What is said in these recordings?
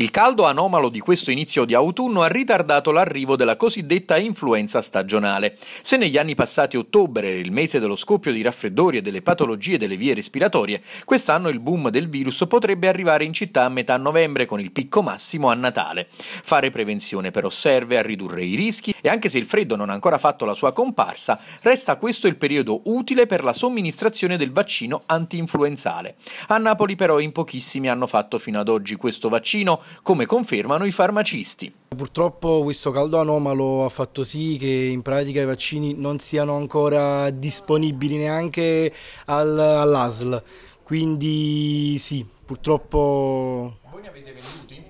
Il caldo anomalo di questo inizio di autunno ha ritardato l'arrivo della cosiddetta influenza stagionale. Se negli anni passati ottobre era il mese dello scoppio di raffreddori e delle patologie delle vie respiratorie, quest'anno il boom del virus potrebbe arrivare in città a metà novembre con il picco massimo a Natale. Fare prevenzione però serve a ridurre i rischi e anche se il freddo non ha ancora fatto la sua comparsa, resta questo il periodo utile per la somministrazione del vaccino anti-influenzale. A Napoli però in pochissimi hanno fatto fino ad oggi questo vaccino come confermano i farmacisti. Purtroppo questo caldo anomalo ha fatto sì che in pratica i vaccini non siano ancora disponibili neanche all'ASL, quindi sì, purtroppo... Voi ne avete venduti?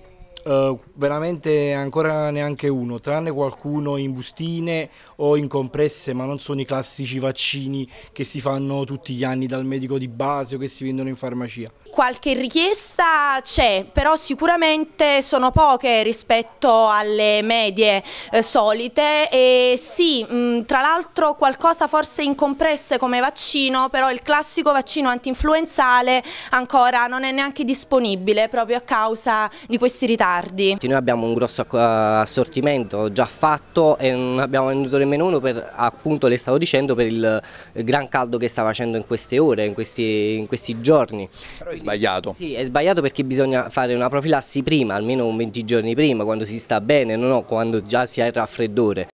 Uh, veramente ancora neanche uno, tranne qualcuno in bustine o in compresse, ma non sono i classici vaccini che si fanno tutti gli anni dal medico di base o che si vendono in farmacia. Qualche richiesta c'è, però sicuramente sono poche rispetto alle medie eh, solite e sì, mh, mm, tra l'altro qualcosa forse in compresse come vaccino, però il classico vaccino antinfluenzale ancora non è neanche disponibile proprio a causa di questi ritardi noi abbiamo un grosso assortimento già fatto e non abbiamo venduto nemmeno uno per, appunto le stavo dicendo, per il gran caldo che sta facendo in queste ore, in questi, in questi giorni. Però è sbagliato. Sì, è sbagliato perché bisogna fare una profilassi prima, almeno un 20 giorni prima, quando si sta bene, non quando già si ha il raffreddore.